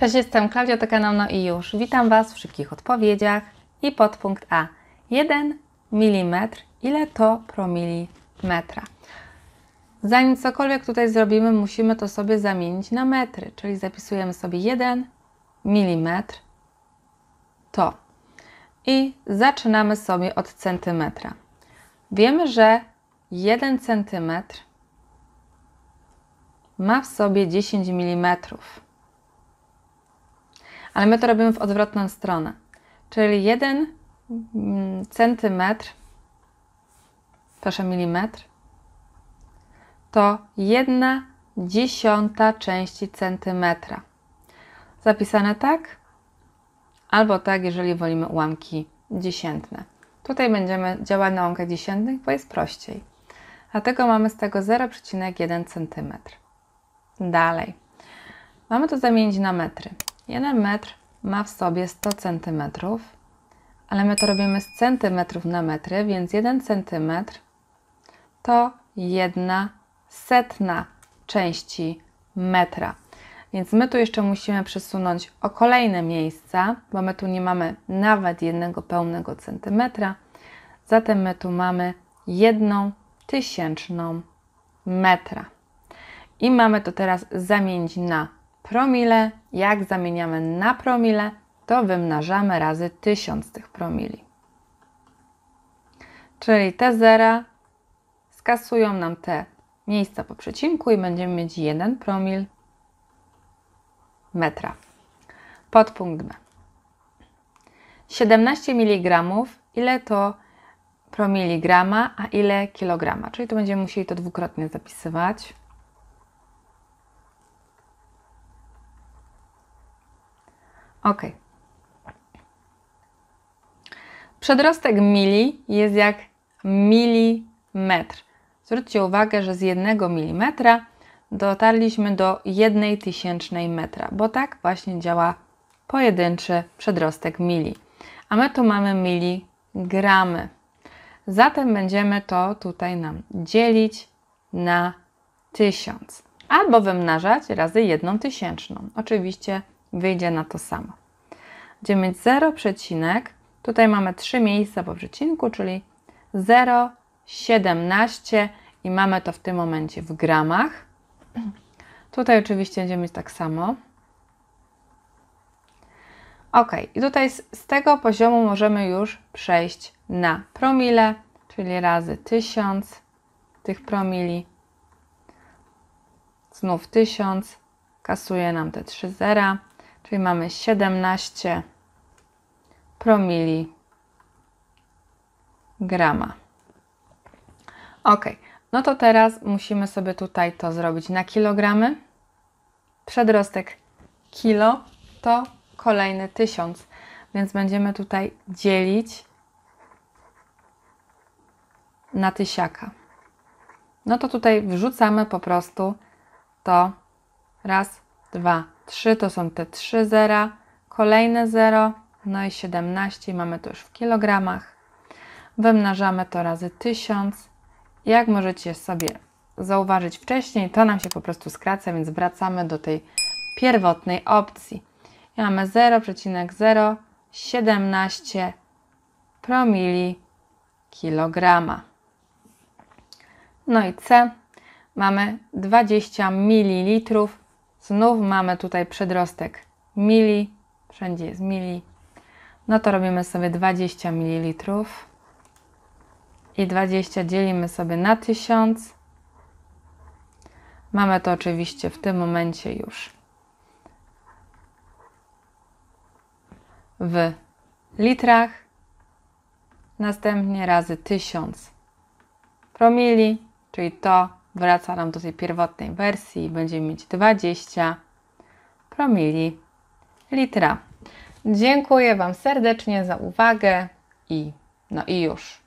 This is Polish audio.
Cześć, jestem Klaudia, to i już. Witam Was w szybkich odpowiedziach. I podpunkt A. 1 mm. Ile to promili metra? Zanim cokolwiek tutaj zrobimy, musimy to sobie zamienić na metry, czyli zapisujemy sobie 1 mm to. I zaczynamy sobie od centymetra. Wiemy, że 1 centymetr ma w sobie 10 mm ale my to robimy w odwrotną stronę. Czyli 1 mm, centymetr, przepraszam, milimetr, to jedna dziesiąta części centymetra. Zapisane tak, albo tak, jeżeli wolimy ułamki dziesiętne. Tutaj będziemy działać na ułamkach dziesiętnych, bo jest prościej. Dlatego mamy z tego 0,1 cm. Dalej. Mamy to zamienić na metry. Jeden metr ma w sobie 100 cm, ale my to robimy z centymetrów na metry, więc 1 cm to jedna setna części metra. Więc my tu jeszcze musimy przesunąć o kolejne miejsca, bo my tu nie mamy nawet jednego pełnego centymetra. Zatem my tu mamy jedną tysięczną metra. I mamy to teraz zamienić na promile, jak zamieniamy na promile, to wymnażamy razy 1000 tych promili. Czyli te zera skasują nam te miejsca po przecinku i będziemy mieć 1 promil metra. Podpunkt B. 17 mg, ile to promiligrama, a ile kilograma, czyli tu będziemy musieli to dwukrotnie zapisywać. Ok. Przedrostek mili jest jak milimetr. Zwróćcie uwagę, że z jednego milimetra dotarliśmy do jednej tysięcznej metra, bo tak właśnie działa pojedynczy przedrostek mili. A my tu mamy miligramy. Zatem będziemy to tutaj nam dzielić na tysiąc albo wymnażać razy jedną tysięczną. Oczywiście wyjdzie na to samo gdzie mieć 0, tutaj mamy 3 miejsca po przecinku, czyli 0,17 i mamy to w tym momencie w gramach. Tutaj oczywiście będziemy mieć tak samo. Ok, i tutaj z, z tego poziomu możemy już przejść na promile, czyli razy 1000 tych promili. Znów 1000, kasuje nam te 3 zera czyli mamy 17 promili grama. Ok, no to teraz musimy sobie tutaj to zrobić na kilogramy. Przedrostek kilo to kolejny tysiąc, więc będziemy tutaj dzielić na tysiaka. No to tutaj wrzucamy po prostu to raz, dwa, 3 to są te 3 zera, kolejne 0, no i 17 mamy to już w kilogramach. Wymnażamy to razy 1000. Jak możecie sobie zauważyć wcześniej, to nam się po prostu skraca, więc wracamy do tej pierwotnej opcji. I mamy 0,017 promili kilograma. No i C mamy 20 ml Znów mamy tutaj przedrostek mili, wszędzie jest mili. No to robimy sobie 20 ml i 20 dzielimy sobie na 1000. Mamy to oczywiście w tym momencie już w litrach, następnie razy 1000 promili, czyli to, wraca nam do tej pierwotnej wersji. Będziemy mieć 20 promili litra. Dziękuję Wam serdecznie za uwagę i no i już.